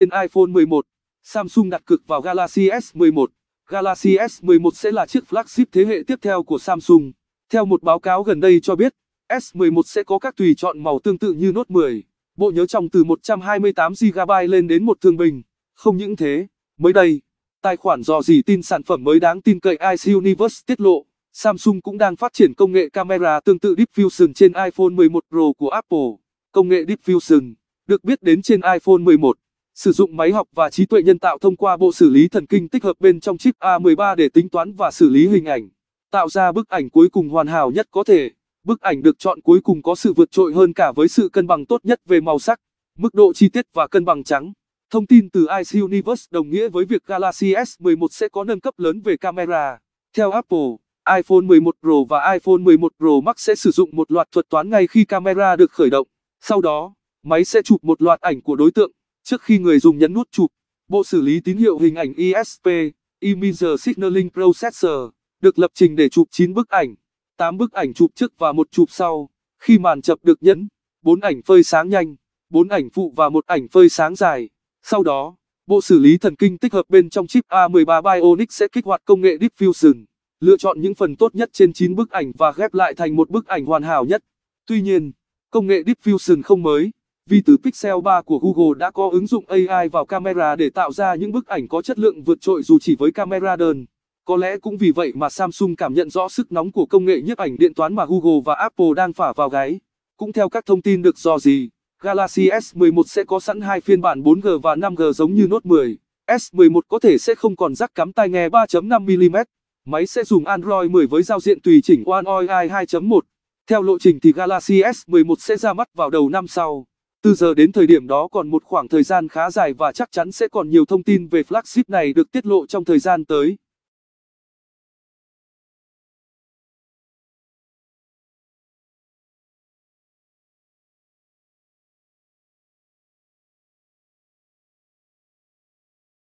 Trên iPhone 11, Samsung đặt cược vào Galaxy S11. Galaxy S11 sẽ là chiếc flagship thế hệ tiếp theo của Samsung. Theo một báo cáo gần đây cho biết, S11 sẽ có các tùy chọn màu tương tự như Note 10, bộ nhớ trong từ 128GB lên đến một thương bình. Không những thế, mới đây, tài khoản dò dỉ tin sản phẩm mới đáng tin cậy Ice Universe tiết lộ, Samsung cũng đang phát triển công nghệ camera tương tự Deep Fusion trên iPhone 11 Pro của Apple. Công nghệ Deep Fusion được biết đến trên iPhone 11 sử dụng máy học và trí tuệ nhân tạo thông qua bộ xử lý thần kinh tích hợp bên trong chip A13 để tính toán và xử lý hình ảnh, tạo ra bức ảnh cuối cùng hoàn hảo nhất có thể. Bức ảnh được chọn cuối cùng có sự vượt trội hơn cả với sự cân bằng tốt nhất về màu sắc, mức độ chi tiết và cân bằng trắng. Thông tin từ Ice Universe đồng nghĩa với việc Galaxy S11 sẽ có nâng cấp lớn về camera. Theo Apple, iPhone 11 Pro và iPhone 11 Pro Max sẽ sử dụng một loạt thuật toán ngay khi camera được khởi động. Sau đó, máy sẽ chụp một loạt ảnh của đối tượng Trước khi người dùng nhấn nút chụp, bộ xử lý tín hiệu hình ảnh ISP, Image Signaling Processor, được lập trình để chụp 9 bức ảnh, 8 bức ảnh chụp trước và một chụp sau. Khi màn chập được nhấn, 4 ảnh phơi sáng nhanh, 4 ảnh phụ và một ảnh phơi sáng dài. Sau đó, bộ xử lý thần kinh tích hợp bên trong chip A13 Bionic sẽ kích hoạt công nghệ Deep Fusion, lựa chọn những phần tốt nhất trên 9 bức ảnh và ghép lại thành một bức ảnh hoàn hảo nhất. Tuy nhiên, công nghệ Deep Fusion không mới vì từ Pixel 3 của Google đã có ứng dụng AI vào camera để tạo ra những bức ảnh có chất lượng vượt trội dù chỉ với camera đơn. Có lẽ cũng vì vậy mà Samsung cảm nhận rõ sức nóng của công nghệ nhiếp ảnh điện toán mà Google và Apple đang phả vào gáy. Cũng theo các thông tin được dò dỉ, Galaxy S11 sẽ có sẵn hai phiên bản 4G và 5G giống như Note 10. S11 có thể sẽ không còn rắc cắm tai nghe 3.5mm. Máy sẽ dùng Android 10 với giao diện tùy chỉnh One UI 2.1. Theo lộ trình thì Galaxy S11 sẽ ra mắt vào đầu năm sau. Từ giờ đến thời điểm đó còn một khoảng thời gian khá dài và chắc chắn sẽ còn nhiều thông tin về flagship này được tiết lộ trong thời gian tới.